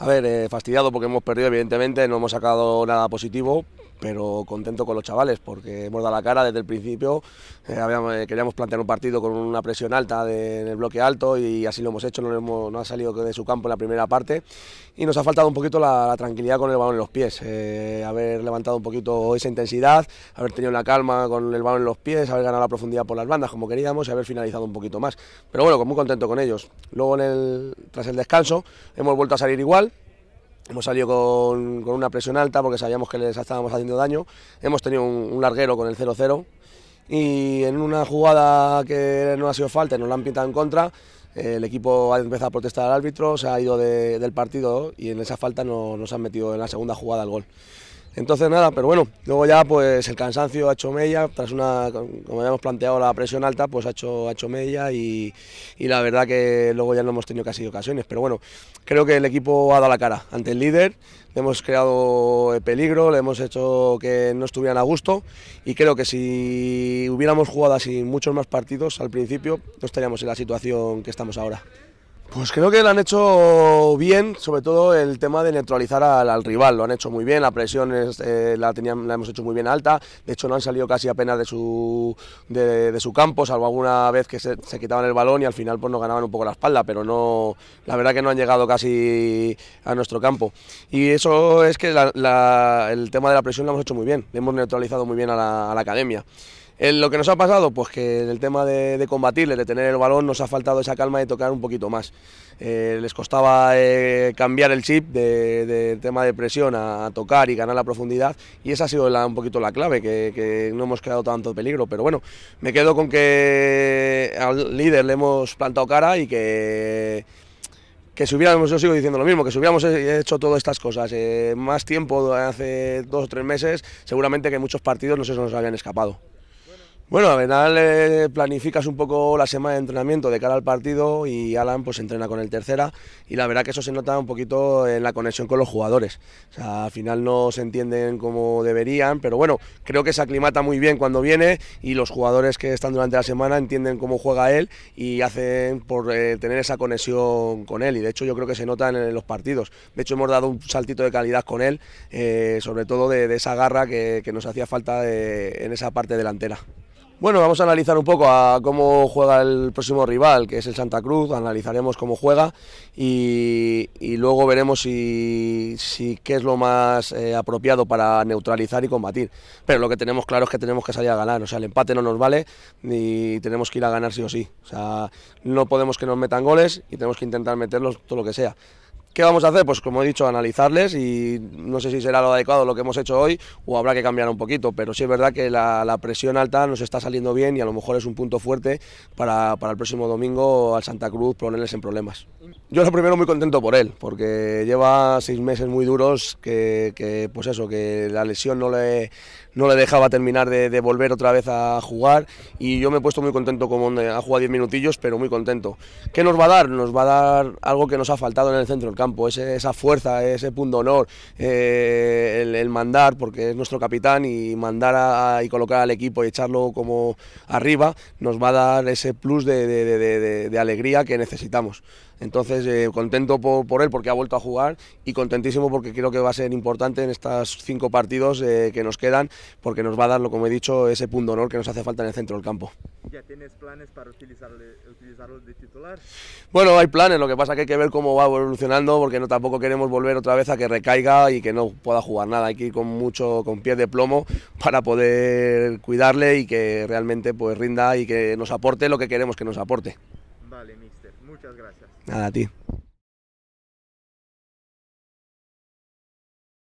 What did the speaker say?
A ver, eh, fastidiado porque hemos perdido, evidentemente, no hemos sacado nada positivo, pero contento con los chavales porque hemos dado la cara desde el principio. Eh, eh, queríamos plantear un partido con una presión alta en el bloque alto y así lo hemos hecho, no, ha salido de su campo en la primera parte y nos ha faltado un poquito la, tranquilidad con el balón en los pies, eh, haber levantado un poquito esa intensidad, haber tenido la calma con el balón en los pies, haber ganado la profundidad por las bandas como queríamos y haber finalizado un poquito más. Pero bueno, pues muy contento con ellos. Luego en tras el descanso hemos vuelto a salir igual, Hemos salido con, una presión alta porque sabíamos que les estábamos haciendo daño. Hemos tenido un, larguero con el 0-0 y en una jugada que no ha sido falta, nos la han pintado en contra. Eh, el equipo ha empezado a protestar al árbitro, se ha ido del partido y en esa falta no, nos han metido en la segunda jugada al gol. Entonces nada, pero bueno, luego ya pues el cansancio ha hecho mella, tras una, como habíamos planteado la presión alta, pues ha hecho, ha mella y, la verdad que luego ya no hemos tenido casi ocasiones, pero bueno, creo que el equipo ha dado la cara ante el líder, le hemos creado peligro, le hemos hecho que no estuvieran a gusto y creo que si hubiéramos jugado así muchos más partidos al principio no estaríamos en la situación que estamos ahora. Pues creo que lo han hecho bien, sobre todo el tema de neutralizar al, rival, lo han hecho muy bien, la presión eh, la, la hemos hecho muy bien alta, de hecho no han salido casi apenas de su, de, su campo, salvo alguna vez que se, quitaban el balón y al final pues nos ganaban un poco la espalda, pero no, la verdad que no han llegado casi a nuestro campo. Y eso es que el tema de la presión lo hemos hecho muy bien, hemos neutralizado muy bien a la academia. Eh, lo que nos ha pasado, pues que en el tema de, combatirle, de tener el balón, nos ha faltado esa calma de tocar un poquito más. Eh, les costaba eh, cambiar el chip del tema de presión a, tocar y ganar la profundidad y esa ha sido la, un poquito la clave, que, no hemos creado tanto peligro. Pero bueno, me quedo con que al líder le hemos plantado cara y que... Que si hubiéramos, yo sigo diciendo lo mismo, que si hubiéramos hecho todas estas cosas más tiempo, hace dos o tres meses, seguramente que muchos partidos no se nos habían escapado. Bueno, a final planificas un poco la semana de entrenamiento de cara al partido y Alan pues entrena con el tercera y la verdad que eso se nota un poquito en la conexión con los jugadores. O sea, al final no se entienden como deberían, pero bueno, creo que se aclimata muy bien cuando viene y los jugadores que están durante la semana entienden cómo juega él y hacen por eh, tener esa conexión con él y de hecho yo creo que se nota en, los partidos. De hecho hemos dado un saltito de calidad con él, eh, sobre todo de, esa garra que, nos hacía falta eh, en esa parte delantera. Bueno, vamos a analizar un poco a cómo juega el próximo rival, que es el Santa Cruz, analizaremos cómo juega y, luego veremos si, qué es lo más eh, apropiado para neutralizar y combatir. Pero lo que tenemos claro es que tenemos que salir a ganar, o sea, el empate no nos vale y tenemos que ir a ganar sí o sí. O sea, no podemos que nos metan goles y tenemos que intentar meterlos todo lo que sea. ¿Qué vamos a hacer? Pues como he dicho, analizarles y no sé si será lo adecuado lo que hemos hecho hoy o habrá que cambiar un poquito, pero sí es verdad que la, presión alta nos está saliendo bien y a lo mejor es un punto fuerte para, el próximo domingo al Santa Cruz ponerles en problemas. Yo lo primero muy contento por él, porque lleva seis meses muy duros que, pues eso, que la lesión no le, no le dejaba terminar de, de, volver otra vez a jugar y yo me he puesto muy contento como ha jugado 10 minutillos, pero muy contento. ¿Qué nos va a dar? Nos va a dar algo que nos ha faltado en el centro campo, esa fuerza, ese punto honor eh, el, el, mandar, porque es nuestro capitán y mandar y colocar al equipo y echarlo como arriba, nos va a dar ese plus de, alegría que necesitamos. Entonces, eh, contento por, él porque ha vuelto a jugar y contentísimo porque creo que va a ser importante en estos cinco partidos eh, que nos quedan, porque nos va a dar, como he dicho, ese punto honor que nos hace falta en el centro del campo. ¿Ya tienes planes para utilizarlo, de titular? Bueno, hay planes, lo que pasa es que hay que ver cómo va evolucionando, porque no tampoco queremos volver otra vez a que recaiga y que no pueda jugar nada. Hay que ir con mucho, con pies de plomo para poder cuidarle y que realmente pues rinda y que nos aporte lo que queremos que nos aporte. Vale, mister, muchas gracias. Nada, a ti.